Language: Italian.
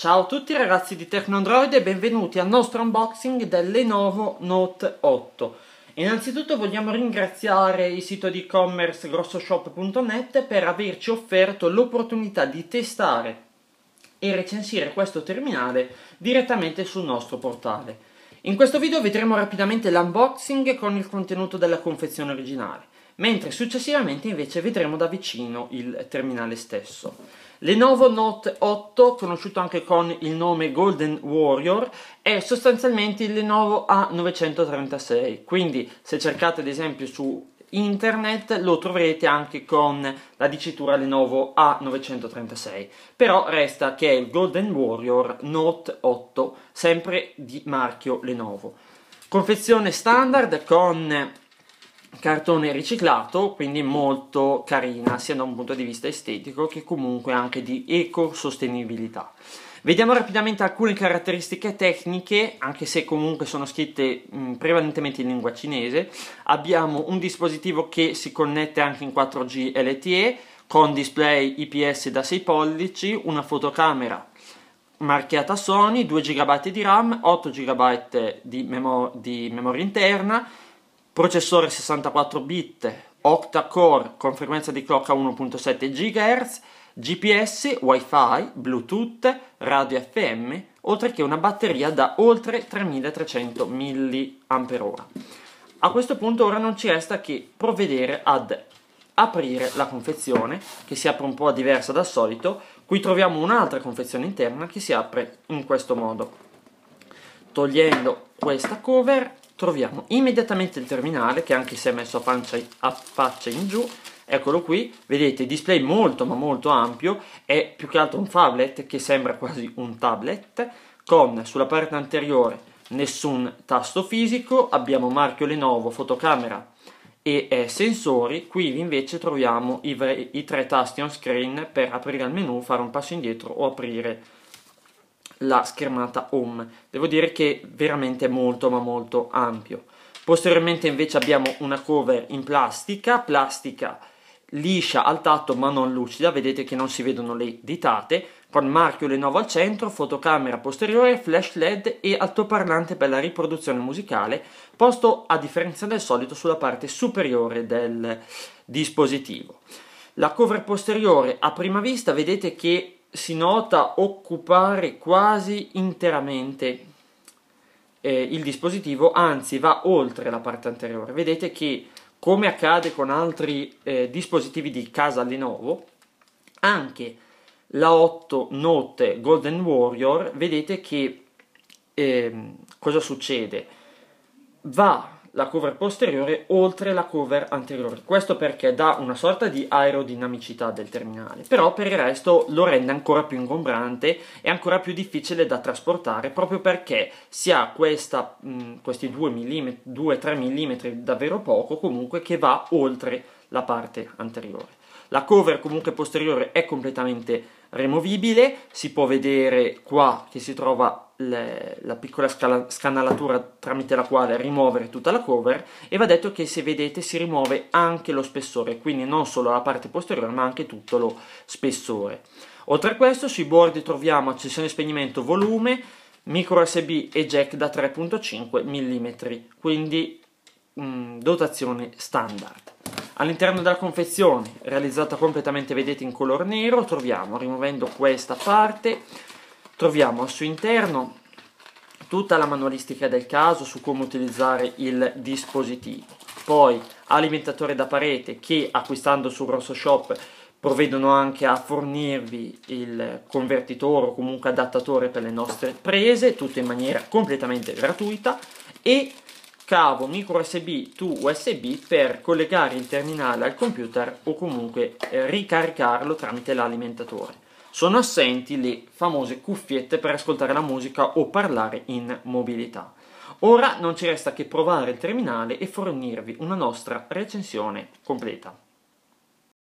Ciao a tutti ragazzi di Tecnondroid e benvenuti al nostro unboxing del Lenovo Note 8. Innanzitutto vogliamo ringraziare il sito di e-commerce grossoshop.net per averci offerto l'opportunità di testare e recensire questo terminale direttamente sul nostro portale. In questo video vedremo rapidamente l'unboxing con il contenuto della confezione originale mentre successivamente invece vedremo da vicino il terminale stesso. Lenovo Note 8, conosciuto anche con il nome Golden Warrior, è sostanzialmente il Lenovo A936, quindi se cercate ad esempio su internet lo troverete anche con la dicitura Lenovo A936 però resta che è il Golden Warrior Note 8 sempre di marchio Lenovo confezione standard con cartone riciclato, quindi molto carina sia da un punto di vista estetico che comunque anche di ecosostenibilità. Vediamo rapidamente alcune caratteristiche tecniche, anche se comunque sono scritte mh, prevalentemente in lingua cinese. Abbiamo un dispositivo che si connette anche in 4G LTE con display IPS da 6 pollici, una fotocamera marchiata Sony, 2 GB di RAM, 8 GB di, memo- di memoria interna processore 64 bit, octa-core con frequenza di clock a 1.7 GHz, GPS, WiFi, Bluetooth, radio FM, oltre che una batteria da oltre 3300 mAh. A questo punto ora non ci resta che provvedere ad aprire la confezione che si apre un po' diversa dal solito. Qui troviamo un'altra confezione interna che si apre in questo modo. Togliendo questa cover troviamo immediatamente il terminale che anche se è messo a, pancia, a faccia in giù eccolo qui, vedete display molto ma molto ampio, è più che altro un tablet che sembra quasi un tablet, con sulla parte anteriore nessun tasto fisico, abbiamo marchio Lenovo, fotocamera e eh, sensori, qui invece troviamo i, i tre tasti on screen per aprire il menu, fare un passo indietro o aprire la schermata home. Devo dire che veramente è molto ma molto ampio. Posteriormente invece abbiamo una cover in plastica, plastica liscia al tatto ma non lucida, vedete che non si vedono le ditate, con marchio Lenovo al centro, fotocamera posteriore, flash LED e altoparlante per la riproduzione musicale, posto a differenza del solito sulla parte superiore del dispositivo. La cover posteriore a prima vista vedete che si nota occupare quasi interamente eh, il dispositivo, anzi va oltre la parte anteriore. Vedete che come accade con altri eh, dispositivi di casa Lenovo, anche la 8 Note Golden Warrior, vedete che eh, cosa succede? Va la cover posteriore oltre la cover anteriore. Questo perché dà una sorta di aerodinamicità del terminale, però per il resto lo rende ancora più ingombrante e ancora più difficile da trasportare proprio perché si ha questa, mh, mm, questi 2-3 mm, mm davvero poco comunque che va oltre la parte anteriore. La cover comunque posteriore è completamente removibile, si può vedere qua che si trova le, la piccola scala, scanalatura tramite la quale rimuovere tutta la cover e va detto che se vedete si rimuove anche lo spessore, quindi non solo la parte posteriore ma anche tutto lo spessore. Oltre a questo sui bordi troviamo accensione e spegnimento volume, micro USB e jack da 3.5 mm, quindi mh, dotazione standard. All'interno della confezione, realizzata completamente vedete in color nero, troviamo, rimuovendo questa parte, Troviamo al suo interno tutta la manualistica del caso su come utilizzare il dispositivo. Poi alimentatore da parete che acquistando su Rosso Shop provvedono anche a fornirvi il convertitore o comunque adattatore per le nostre prese, tutto in maniera completamente gratuita e cavo micro USB to USB per collegare il terminale al computer o comunque eh, ricaricarlo tramite l'alimentatore sono assenti le famose cuffiette per ascoltare la musica o parlare in mobilità. Ora non ci resta che provare il terminale e fornirvi una nostra recensione completa.